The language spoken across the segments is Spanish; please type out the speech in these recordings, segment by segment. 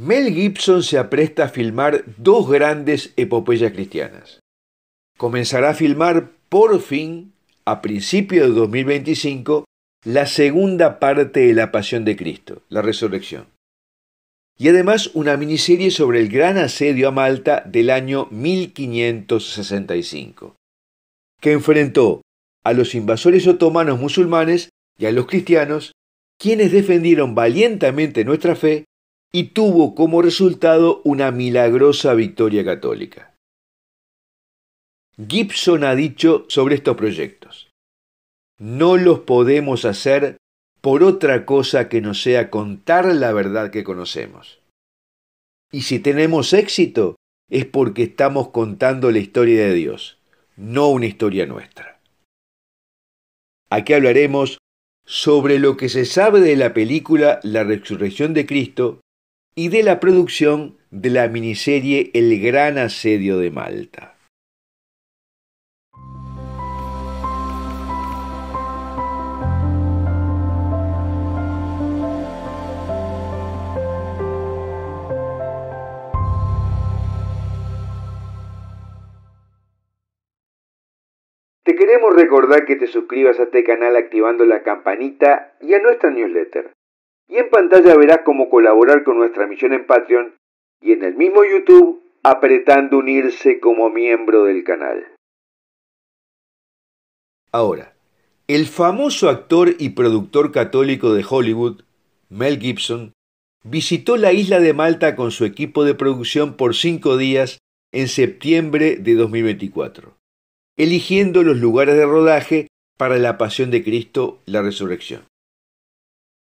Mel Gibson se apresta a filmar dos grandes epopeyas cristianas. Comenzará a filmar por fin, a principios de 2025, la segunda parte de La Pasión de Cristo, la Resurrección. Y además una miniserie sobre el gran asedio a Malta del año 1565, que enfrentó a los invasores otomanos musulmanes y a los cristianos, quienes defendieron valientemente nuestra fe y tuvo como resultado una milagrosa victoria católica. Gibson ha dicho sobre estos proyectos, no los podemos hacer por otra cosa que no sea contar la verdad que conocemos. Y si tenemos éxito, es porque estamos contando la historia de Dios, no una historia nuestra. Aquí hablaremos sobre lo que se sabe de la película La Resurrección de Cristo y de la producción de la miniserie El Gran Asedio de Malta. Te queremos recordar que te suscribas a este canal activando la campanita y a nuestra newsletter y en pantalla verás cómo colaborar con nuestra misión en Patreon y en el mismo YouTube apretando unirse como miembro del canal. Ahora, el famoso actor y productor católico de Hollywood, Mel Gibson, visitó la isla de Malta con su equipo de producción por cinco días en septiembre de 2024, eligiendo los lugares de rodaje para la Pasión de Cristo, la Resurrección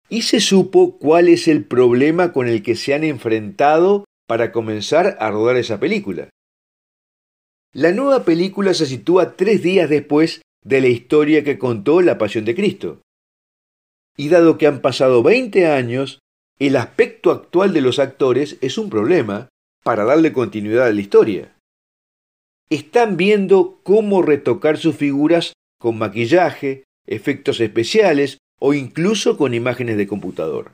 y se supo cuál es el problema con el que se han enfrentado para comenzar a rodar esa película. La nueva película se sitúa tres días después de la historia que contó La Pasión de Cristo. Y dado que han pasado 20 años, el aspecto actual de los actores es un problema para darle continuidad a la historia. Están viendo cómo retocar sus figuras con maquillaje, efectos especiales o incluso con imágenes de computador.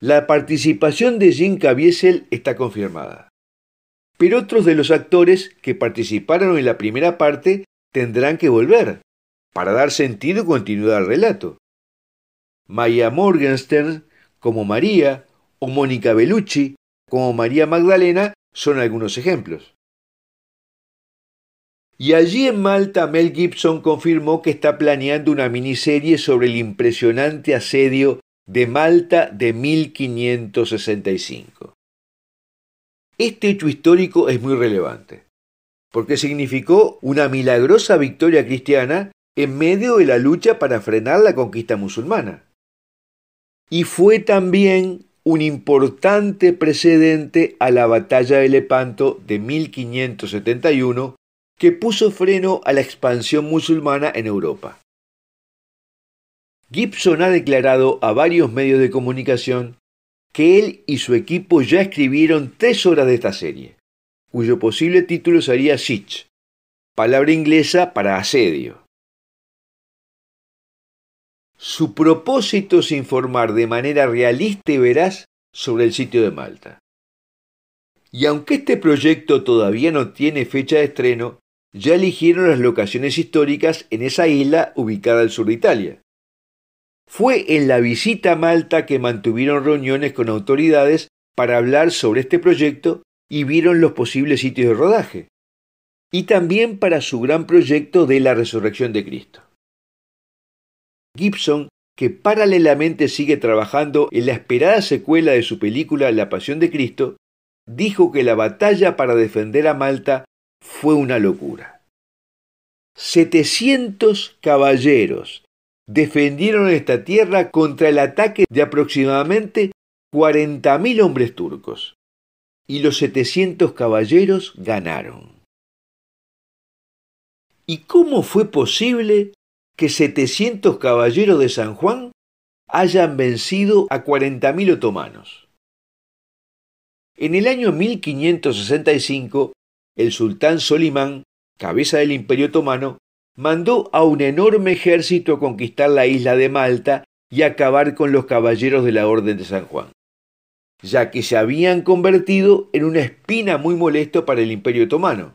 La participación de Jim Caviezel está confirmada, pero otros de los actores que participaron en la primera parte tendrán que volver para dar sentido y continuidad al relato. Maya Morgenstern como María o Mónica Bellucci como María Magdalena son algunos ejemplos. Y allí en Malta Mel Gibson confirmó que está planeando una miniserie sobre el impresionante asedio de Malta de 1565. Este hecho histórico es muy relevante, porque significó una milagrosa victoria cristiana en medio de la lucha para frenar la conquista musulmana. Y fue también un importante precedente a la batalla de Lepanto de 1571, que puso freno a la expansión musulmana en Europa. Gibson ha declarado a varios medios de comunicación que él y su equipo ya escribieron tres horas de esta serie, cuyo posible título sería Sitch, palabra inglesa para asedio. Su propósito es informar de manera realista y veraz sobre el sitio de Malta. Y aunque este proyecto todavía no tiene fecha de estreno, ya eligieron las locaciones históricas en esa isla ubicada al sur de Italia. Fue en la visita a Malta que mantuvieron reuniones con autoridades para hablar sobre este proyecto y vieron los posibles sitios de rodaje, y también para su gran proyecto de la resurrección de Cristo. Gibson, que paralelamente sigue trabajando en la esperada secuela de su película La Pasión de Cristo, dijo que la batalla para defender a Malta fue una locura. 700 caballeros defendieron esta tierra contra el ataque de aproximadamente 40.000 hombres turcos, y los 700 caballeros ganaron. ¿Y cómo fue posible que 700 caballeros de San Juan hayan vencido a 40.000 otomanos? En el año 1565 el sultán Solimán, cabeza del imperio otomano, mandó a un enorme ejército a conquistar la isla de Malta y acabar con los caballeros de la Orden de San Juan, ya que se habían convertido en una espina muy molesto para el imperio otomano.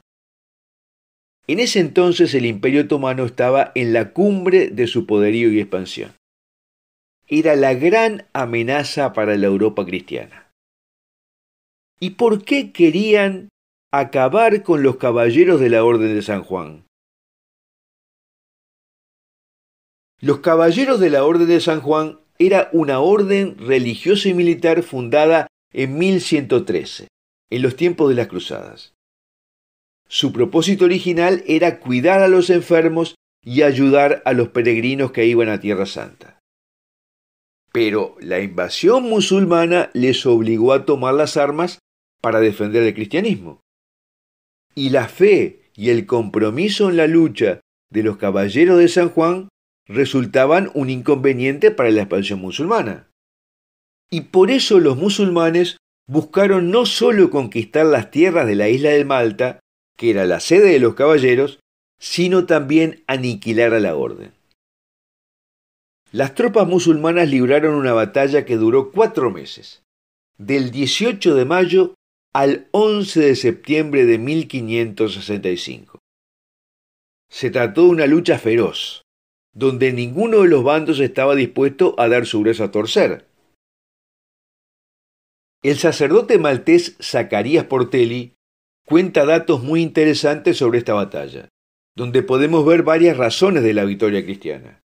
En ese entonces el imperio otomano estaba en la cumbre de su poderío y expansión. Era la gran amenaza para la Europa cristiana. ¿Y por qué querían acabar con los caballeros de la Orden de San Juan. Los caballeros de la Orden de San Juan era una orden religiosa y militar fundada en 1113, en los tiempos de las Cruzadas. Su propósito original era cuidar a los enfermos y ayudar a los peregrinos que iban a Tierra Santa. Pero la invasión musulmana les obligó a tomar las armas para defender el cristianismo y la fe y el compromiso en la lucha de los caballeros de San Juan resultaban un inconveniente para la expansión musulmana. Y por eso los musulmanes buscaron no sólo conquistar las tierras de la isla de Malta, que era la sede de los caballeros, sino también aniquilar a la orden. Las tropas musulmanas libraron una batalla que duró cuatro meses, del 18 de mayo al 11 de septiembre de 1565. Se trató de una lucha feroz, donde ninguno de los bandos estaba dispuesto a dar su brazo a torcer. El sacerdote maltés Zacarías Portelli cuenta datos muy interesantes sobre esta batalla, donde podemos ver varias razones de la victoria cristiana.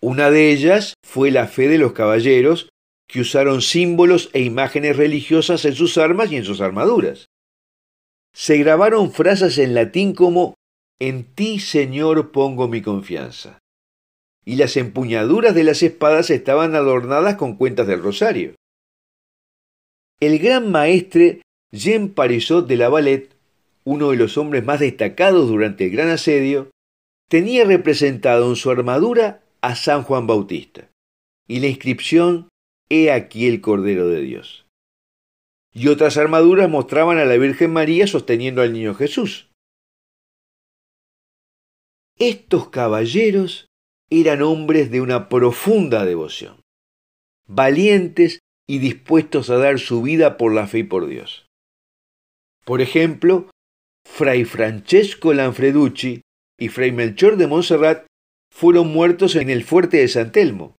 Una de ellas fue la fe de los caballeros que usaron símbolos e imágenes religiosas en sus armas y en sus armaduras. Se grabaron frases en latín como En ti, Señor, pongo mi confianza. Y las empuñaduras de las espadas estaban adornadas con cuentas del rosario. El gran maestre Jean Parisot de la Valette, uno de los hombres más destacados durante el gran asedio, tenía representado en su armadura a San Juan Bautista y la inscripción He aquí el Cordero de Dios. Y otras armaduras mostraban a la Virgen María sosteniendo al niño Jesús. Estos caballeros eran hombres de una profunda devoción, valientes y dispuestos a dar su vida por la fe y por Dios. Por ejemplo, Fray Francesco Lanfreducci y Fray Melchor de Montserrat fueron muertos en el fuerte de San Telmo,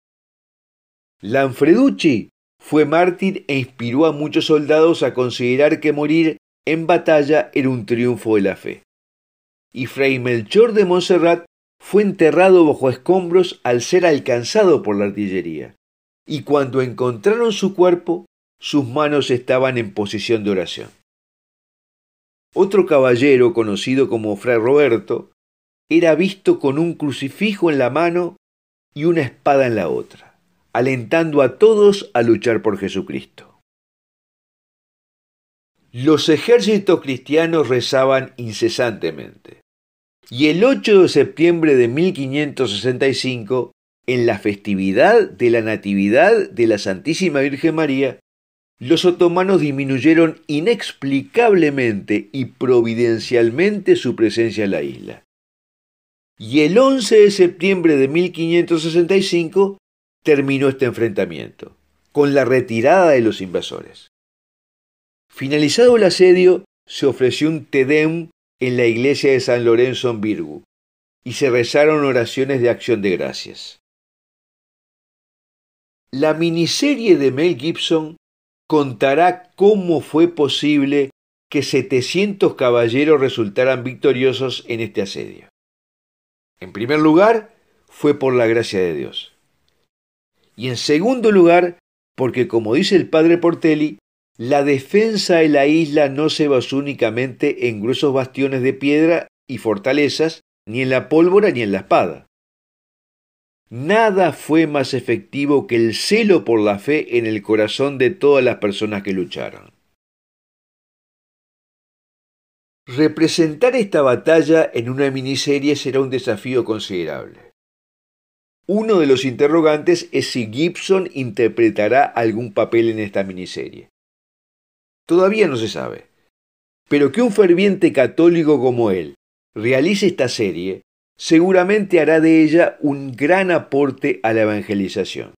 Lanfreducci fue mártir e inspiró a muchos soldados a considerar que morir en batalla era un triunfo de la fe. Y Fray Melchor de Montserrat fue enterrado bajo escombros al ser alcanzado por la artillería, y cuando encontraron su cuerpo, sus manos estaban en posición de oración. Otro caballero, conocido como Fray Roberto, era visto con un crucifijo en la mano y una espada en la otra alentando a todos a luchar por Jesucristo. Los ejércitos cristianos rezaban incesantemente. Y el 8 de septiembre de 1565, en la festividad de la Natividad de la Santísima Virgen María, los otomanos disminuyeron inexplicablemente y providencialmente su presencia en la isla. Y el 11 de septiembre de 1565 terminó este enfrentamiento, con la retirada de los invasores. Finalizado el asedio, se ofreció un Tedem en la iglesia de San Lorenzo en Virgo, y se rezaron oraciones de acción de gracias. La miniserie de Mel Gibson contará cómo fue posible que 700 caballeros resultaran victoriosos en este asedio. En primer lugar, fue por la gracia de Dios. Y en segundo lugar, porque como dice el padre Portelli, la defensa de la isla no se basó únicamente en gruesos bastiones de piedra y fortalezas, ni en la pólvora ni en la espada. Nada fue más efectivo que el celo por la fe en el corazón de todas las personas que lucharon. Representar esta batalla en una miniserie será un desafío considerable. Uno de los interrogantes es si Gibson interpretará algún papel en esta miniserie. Todavía no se sabe. Pero que un ferviente católico como él realice esta serie seguramente hará de ella un gran aporte a la evangelización,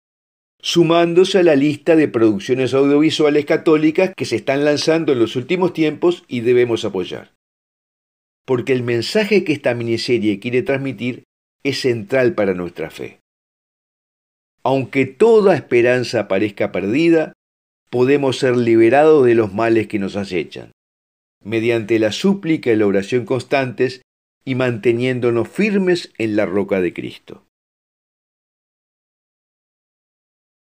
sumándose a la lista de producciones audiovisuales católicas que se están lanzando en los últimos tiempos y debemos apoyar. Porque el mensaje que esta miniserie quiere transmitir es central para nuestra fe. Aunque toda esperanza parezca perdida, podemos ser liberados de los males que nos acechan, mediante la súplica y la oración constantes y manteniéndonos firmes en la roca de Cristo.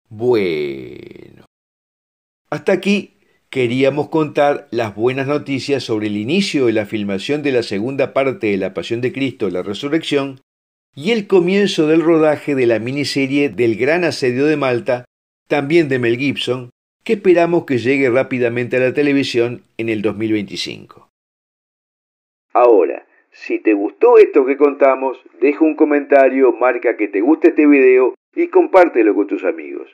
Bueno, hasta aquí queríamos contar las buenas noticias sobre el inicio de la filmación de la segunda parte de La Pasión de Cristo, la Resurrección, y el comienzo del rodaje de la miniserie del Gran Asedio de Malta, también de Mel Gibson, que esperamos que llegue rápidamente a la televisión en el 2025. Ahora, si te gustó esto que contamos, deja un comentario, marca que te guste este video y compártelo con tus amigos.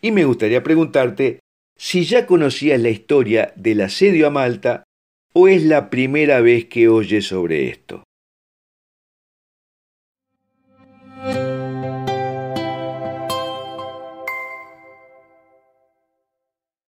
Y me gustaría preguntarte si ya conocías la historia del asedio a Malta o es la primera vez que oyes sobre esto.